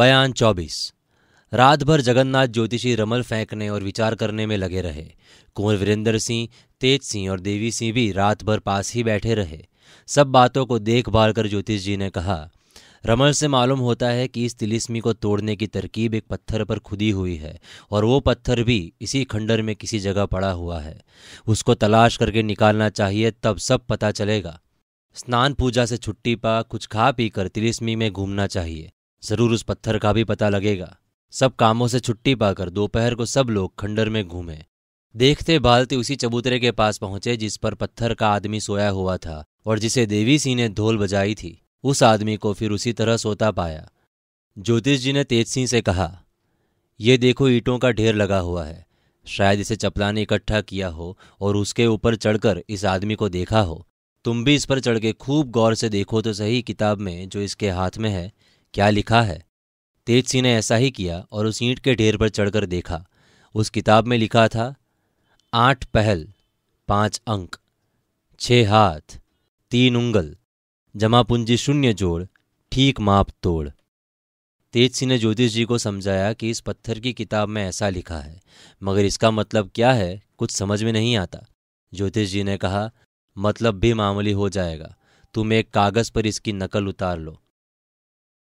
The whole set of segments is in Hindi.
बयान चौबीस रात भर जगन्नाथ ज्योतिषी रमल फेंकने और विचार करने में लगे रहे कुंवर वीरेंद्र सिंह तेज सिंह और देवी सिंह भी रात भर पास ही बैठे रहे सब बातों को देखभाल कर ज्योतिष जी ने कहा रमल से मालूम होता है कि इस तिलिस्मी को तोड़ने की तरकीब एक पत्थर पर खुदी हुई है और वो पत्थर भी इसी खंडर में किसी जगह पड़ा हुआ है उसको तलाश करके निकालना चाहिए तब सब पता चलेगा स्नान पूजा से छुट्टी पा कुछ खा पी कर तिलिस्मी में घूमना चाहिए जरूर उस पत्थर का भी पता लगेगा सब कामों से छुट्टी पाकर दोपहर को सब लोग खंडर में घूमे देखते बालते उसी चबूतरे के पास पहुंचे जिस पर पत्थर का आदमी सोया हुआ था और जिसे देवी सिंह ने धोल बजाई थी उस आदमी को फिर उसी तरह सोता पाया ज्योतिष जी ने तेज सिंह से कहा यह देखो ईंटों का ढेर लगा हुआ है शायद इसे चपला ने इकट्ठा किया हो और उसके ऊपर चढ़कर इस आदमी को देखा हो तुम भी इस पर चढ़ के खूब गौर से देखो तो सही किताब में जो इसके हाथ में है क्या लिखा है तेज सिंह ने ऐसा ही किया और उस ईंट के ढेर पर चढ़कर देखा उस किताब में लिखा था आठ पहल पांच अंक छः हाथ तीन उंगल जमा पूंजी शून्य जोड़ ठीक माप तोड़ तेज सिंह ने ज्योतिष जी को समझाया कि इस पत्थर की किताब में ऐसा लिखा है मगर इसका मतलब क्या है कुछ समझ में नहीं आता ज्योतिष जी ने कहा मतलब भी मामूली हो जाएगा तुम एक कागज़ पर इसकी नकल उतार लो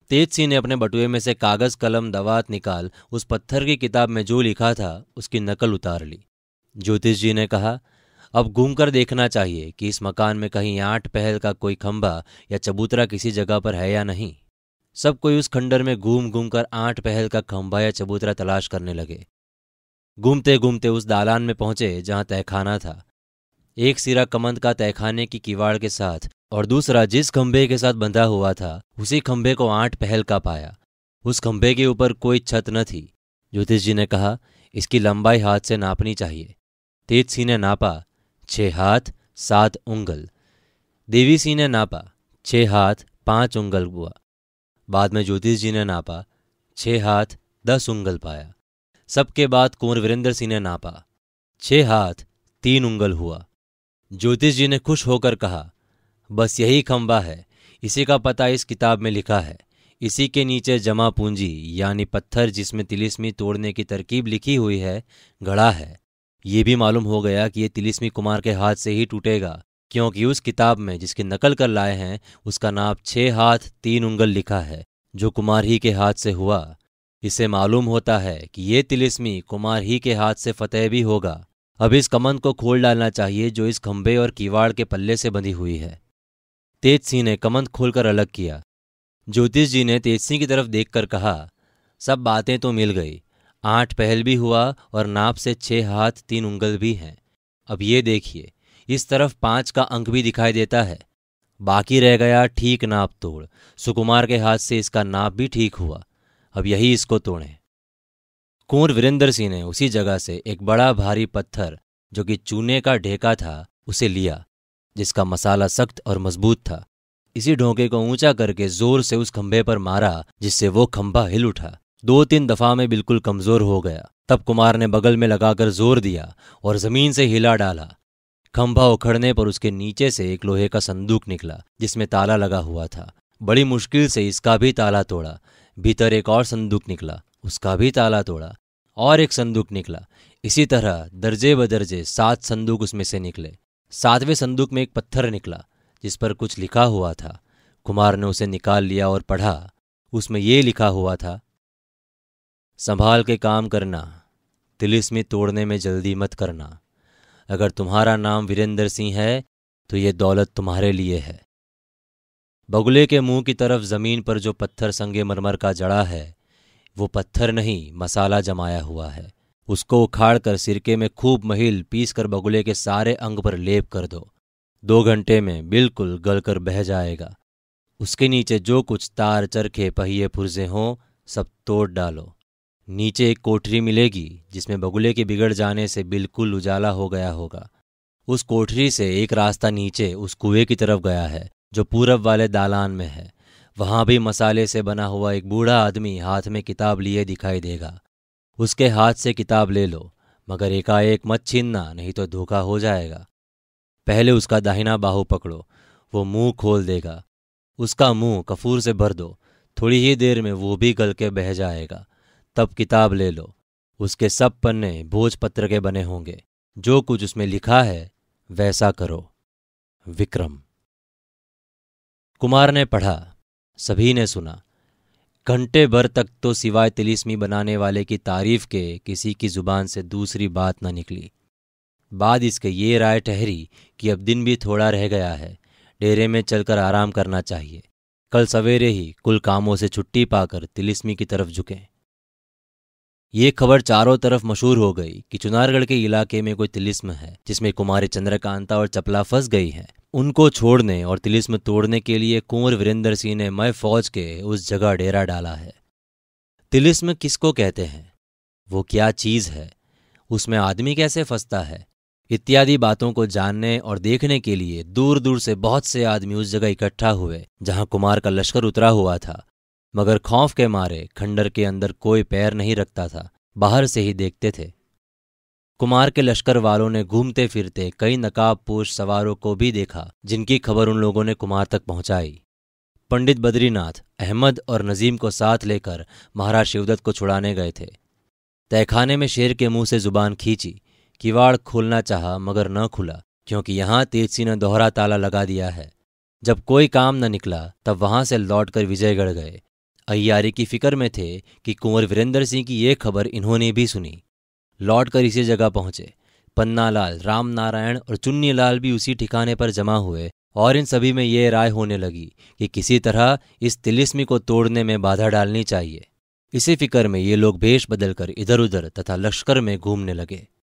तेज सिंह ने अपने बटुए में से कागज कलम दवात निकाल उस पत्थर की किताब में जो लिखा था उसकी नकल उतार ली ज्योतिष जी ने कहा अब घूमकर देखना चाहिए कि इस मकान में कहीं आठ पहल का कोई खंभा या चबूतरा किसी जगह पर है या नहीं सब कोई उस खंडर में घूम घूम कर आठ पहल का खंभा या चबूतरा तलाश करने लगे घूमते घूमते उस दालान में पहुंचे जहां तहखाना था एक सिरा कमंद का तहखाने की किवाड़ के साथ और दूसरा जिस खंभे के साथ बंधा हुआ था उसी खंभे को आठ पहल का पाया उस खंभे के ऊपर कोई छत न थी ज्योतिष जी ने कहा इसकी लंबाई हाथ से नापनी चाहिए तेज सिंह ने नापा छह हाथ सात उंगल देवी सिंह ने नापा छह हाथ पांच उंगल हुआ बाद में ज्योतिष जी ने नापा छह हाथ दस उंगल पाया सबके बाद कुंवर वीरेंद्र सिंह ने नापा छह हाथ तीन उंगल हुआ ज्योतिष जी ने खुश होकर कहा बस यही खंबा है इसी का पता इस किताब में लिखा है इसी के नीचे जमा पूंजी यानी पत्थर जिसमें तिलिस्मी तोड़ने की तरकीब लिखी हुई है घड़ा है ये भी मालूम हो गया कि ये तिलिस्मी कुमार के हाथ से ही टूटेगा क्योंकि उस किताब में जिसकी नकल कर लाए हैं उसका नाप छह हाथ तीन उंगल लिखा है जो कुमार ही के हाथ से हुआ इसे मालूम होता है कि ये तिलिस्मी कुमार ही के हाथ से फतेह भी होगा अब इस कमंद को खोल डालना चाहिए जो इस खंभे और कीवाड़ के पल्ले से बंधी हुई है तेज सिंह ने कमंद खोलकर अलग किया ज्योतिष जी ने तेज सिंह की तरफ देखकर कहा सब बातें तो मिल गई आठ पहल भी हुआ और नाप से छह हाथ तीन उंगल भी हैं अब ये देखिए इस तरफ पांच का अंक भी दिखाई देता है बाकी रह गया ठीक नाप तोड़ सुकुमार के हाथ से इसका नाप भी ठीक हुआ अब यही इसको तोड़ें कुंवर वीरेंद्र सिंह ने उसी जगह से एक बड़ा भारी पत्थर जो कि चूने का ढेका था उसे लिया जिसका मसाला सख्त और मजबूत था इसी ढोंके को ऊंचा करके जोर से उस खंभे पर मारा जिससे वो खंभा हिल उठा दो तीन दफा में बिल्कुल कमजोर हो गया तब कुमार ने बगल में लगाकर जोर दिया और जमीन से हिला डाला खंभा उखड़ने पर उसके नीचे से एक लोहे का संदूक निकला जिसमें ताला लगा हुआ था बड़ी मुश्किल से इसका भी ताला तोड़ा भीतर एक और संदूक निकला उसका भी ताला तोड़ा और एक संदूक निकला इसी तरह दर्जे बदर्जे सात संदूक उसमें से निकले सातवें संदूक में एक पत्थर निकला जिस पर कुछ लिखा हुआ था कुमार ने उसे निकाल लिया और पढ़ा उसमें ये लिखा हुआ था संभाल के काम करना तिलिस्मी तोड़ने में जल्दी मत करना अगर तुम्हारा नाम वीरेंद्र सिंह है तो ये दौलत तुम्हारे लिए है बगुले के मुंह की तरफ जमीन पर जो पत्थर संगे मरमर का जड़ा है वो पत्थर नहीं मसाला जमाया हुआ है उसको उखाड़ कर सिरके में खूब महिल पीस कर बगुले के सारे अंग पर लेप कर दो दो घंटे में बिल्कुल गलकर बह जाएगा उसके नीचे जो कुछ तार चरखे पहिए पुर्जे हों सब तोड़ डालो नीचे एक कोठरी मिलेगी जिसमें बगुले के बिगड़ जाने से बिल्कुल उजाला हो गया होगा उस कोठरी से एक रास्ता नीचे उस कुएं की तरफ गया है जो पूरब वाले दालान में है वहां भी मसाले से बना हुआ एक बूढ़ा आदमी हाथ में किताब लिए दिखाई देगा उसके हाथ से किताब ले लो मगर एकाएक मत छीनना नहीं तो धोखा हो जाएगा पहले उसका दाहिना बाहू पकड़ो वो मुंह खोल देगा उसका मुंह कफूर से भर दो थोड़ी ही देर में वो भी गल के बह जाएगा तब किताब ले लो उसके सब पन्ने भोजपत्र के बने होंगे जो कुछ उसमें लिखा है वैसा करो विक्रम कुमार ने पढ़ा सभी ने सुना घंटे भर तक तो सिवाय तिलिस्मी बनाने वाले की तारीफ के किसी की ज़ुबान से दूसरी बात न निकली बाद इसके ये राय ठहरी कि अब दिन भी थोड़ा रह गया है डेरे में चलकर आराम करना चाहिए कल सवेरे ही कुल कामों से छुट्टी पाकर तिलिस्मी की तरफ झुकें ये खबर चारों तरफ मशहूर हो गई कि चुनारगढ़ के इलाके में कोई तिलिस्म है जिसमें कुमारी चंद्रकांता और चपला फंस गई है उनको छोड़ने और तिलिस्म तोड़ने के लिए कुंवर वीरेंद्र सिंह ने मय फौज के उस जगह डेरा डाला है तिलिस्म किसको कहते हैं वो क्या चीज़ है उसमें आदमी कैसे फंसता है इत्यादि बातों को जानने और देखने के लिए दूर दूर से बहुत से आदमी उस जगह इकट्ठा हुए जहां कुमार का लश्कर उतरा हुआ था मगर खौफ के मारे खंडर के अंदर कोई पैर नहीं रखता था बाहर से ही देखते थे कुमार के लश्कर वालों ने घूमते फिरते कई नकाब सवारों को भी देखा जिनकी खबर उन लोगों ने कुमार तक पहुंचाई पंडित बद्रीनाथ अहमद और नजीम को साथ लेकर महाराज शिवदत्त को छुड़ाने गए थे तहखाने में शेर के मुंह से जुबान खींची किवाड़ खोलना चाहा मगर न खुला क्योंकि तेज तेजसी ने दोहरा ताला लगा दिया है जब कोई काम न निकला तब वहां से लौटकर विजयगढ़ गए अय्यारी की फिक्र में थे कि कुंवर वीरेंद्र सिंह की ये खबर इन्होंने भी सुनी लौटकर इसी जगह पहुंचे पन्नालाल रामनारायण और चुन्नीलाल भी उसी ठिकाने पर जमा हुए और इन सभी में ये राय होने लगी कि किसी तरह इस तिलिस्मी को तोड़ने में बाधा डालनी चाहिए इसी फिक्र में ये लोग भेष बदलकर इधर उधर तथा लश्कर में घूमने लगे